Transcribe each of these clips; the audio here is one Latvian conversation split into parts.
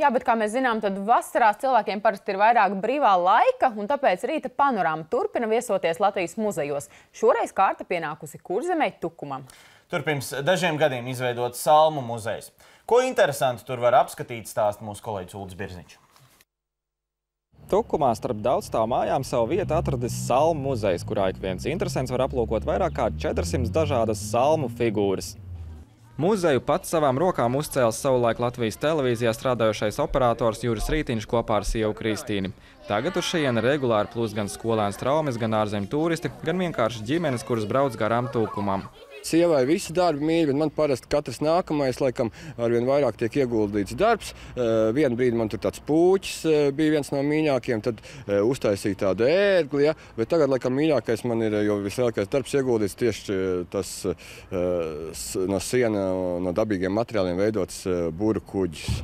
Jā, bet kā mēs zinām, tad vasarās cilvēkiem parasti ir vairāk brīvā laika, un tāpēc rīta panorāma turpina viesoties Latvijas muzejos. Šoreiz kārta pienākusi Kurzemē Tukumam. Tur pirms dažiem gadiem izveidot Salmu muzejs. Ko interesanti tur var apskatīt, stāst mūsu kolēģis Ulds Birziņš. Tukumā starp daudzstāv mājām savu vietu atradis Salmu muzejs, kurā ik viens interesants var aplūkot vairāk kā 400 dažādas salmu figūras. Muzeju pats savām rokām uzcēla savulaik Latvijas televīzijā strādājošais operators Juris Rītiņš kopā ar sievu Kristīni. Tagad uz šejienu regulāri plūst gan skolēns traumas, gan ārzemju turisti, gan vienkārši ģimenes, kuras brauc garām tūkumam. Sievai visi darbi mīļi, bet man parasti katrs nākamais, laikam, arvien vairāk tiek ieguldīts darbs. Eh, Vienu brīdi man tur tāds pūķis eh, bija viens no mīļākajiem, tad eh, uztaisīja tādu ērgli, ja? bet tagad, laikam, mīļākais man ir, jo vislielākais darbs ieguldīts tieši tas no siena, no dabīgiem materiāliem veidots būru kuģis.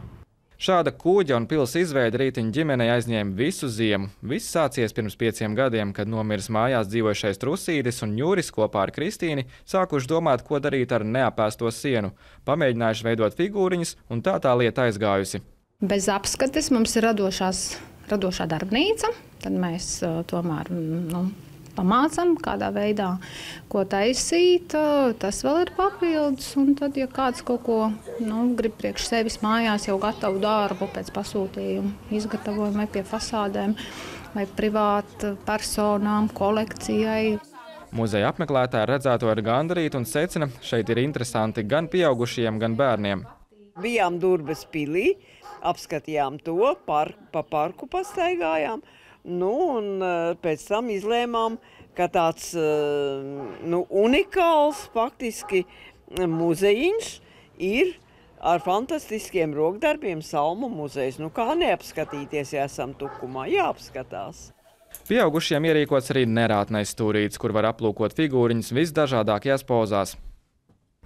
Šāda kūģa un pils izveide rītiņa ģimenei aizņēma visu ziemu. Viss sācies pirms pieciem gadiem, kad nomiris mājās dzīvojušais Trusīdis un Jūris kopā ar Kristīni sākuši domāt, ko darīt ar neapēsto sienu. Pamēģinājuši veidot figūriņas, un tā tā lieta aizgājusi. Bez apskates mums ir radošās, radošā darbnīca, tad mēs eh, tomēr mm, nu, pamācām, kādā veidā ko taisīt. Eh, tas vēl ir papildus. Un tad, ja kāds kaut ko nu, grib priekš sevis mājās, jau gatavu darbu pēc pasūtījuma, izgatavojumu vai pie fasādēm, vai privātu personām, kolekcijai. Muzeja apmeklētāji redzēto ir gandarīti un secina, šeit ir interesanti gan pieaugušajiem, gan bērniem. Bijām Durbas pilī, apskatījām to, par, pa parku pastaigājām. Nu, un eh, pēc tam izlēmām, ka tāds eh, nu, unikāls faktiski muzejiņš ir ar fantastiskiem rokdarbiem Salmu muzejs. Nu, kā neapskatīties, ja esam tukumā? Jāapskatās. Pieaugušiem ierīkots arī nerātnais stūrīts, kur var aplūkot figūriņas visdažādākajās pozās.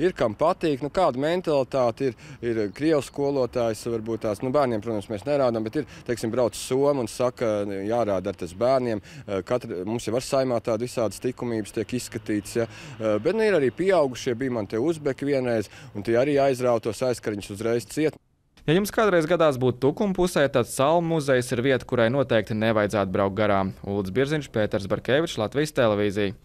Ir kam patīk, nu, kāda mentalitāte ir. Ir krievu skolotājs, varbūt tās nu, bērniem, protams, mēs nerādām, bet ir, teiksim, brauc somu un saka, jārāda ar tas bērniem. Eh, katra, mums jau var saimā tāda visādas tikumības tiek izskatīts, ja? Eh, bet nu, ir arī pieaugušie, bija man tie uzbeki vienreiz, un tie arī aizrautos aizkariņus uzreiz ciet. Ja jums kādreiz gadās būt tukuma pusē, tad Salmu muzejs ir vieta, kurai noteikti nevajadzētu braukt garām. Ulrichs Birziņš, Pēters Barkevičs, Latvijas televīzija.